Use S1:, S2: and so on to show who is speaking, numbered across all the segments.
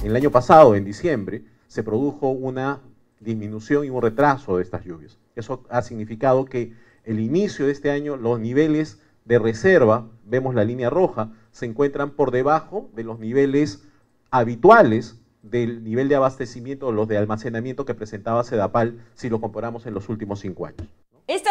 S1: En El año pasado, en diciembre, se produjo una disminución y un retraso de estas lluvias. Eso ha significado que el inicio de este año los niveles de reserva, vemos la línea roja, se encuentran por debajo de los niveles habituales del nivel de abastecimiento los de almacenamiento que presentaba Sedapal si lo comparamos en los últimos cinco años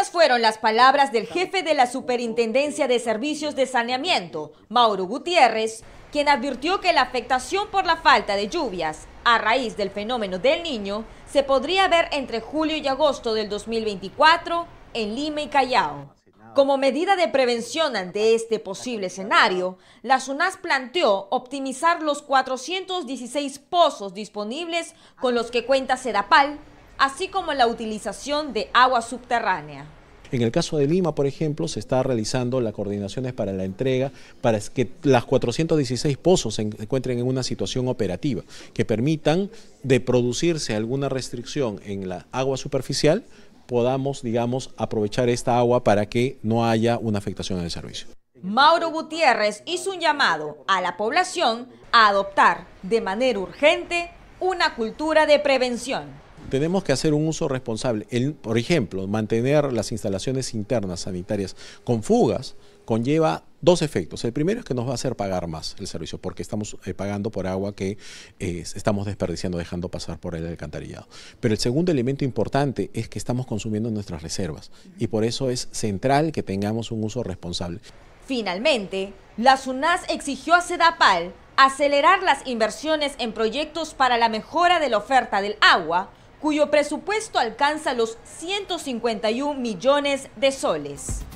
S2: fueron las palabras del jefe de la Superintendencia de Servicios de Saneamiento, Mauro Gutiérrez, quien advirtió que la afectación por la falta de lluvias a raíz del fenómeno del niño se podría ver entre julio y agosto del 2024 en Lima y Callao. Como medida de prevención ante este posible escenario, la SUNAS planteó optimizar los 416 pozos disponibles con los que cuenta Sedapal, así como la utilización de agua subterránea.
S1: En el caso de Lima, por ejemplo, se está realizando las coordinaciones para la entrega, para que las 416 pozos se encuentren en una situación operativa, que permitan de producirse alguna restricción en la agua superficial, podamos, digamos, aprovechar esta agua para que no haya una afectación al servicio.
S2: Mauro Gutiérrez hizo un llamado a la población a adoptar de manera urgente una cultura de prevención
S1: tenemos que hacer un uso responsable. por ejemplo, mantener las instalaciones internas sanitarias con fugas conlleva dos efectos. El primero es que nos va a hacer pagar más el servicio, porque estamos eh, pagando por agua que eh, estamos desperdiciando, dejando pasar por el alcantarillado. Pero el segundo elemento importante es que estamos consumiendo nuestras reservas y por eso es central que tengamos un uso responsable.
S2: Finalmente, la SUNAS exigió a CEDAPAL acelerar las inversiones en proyectos para la mejora de la oferta del agua cuyo presupuesto alcanza los 151 millones de soles.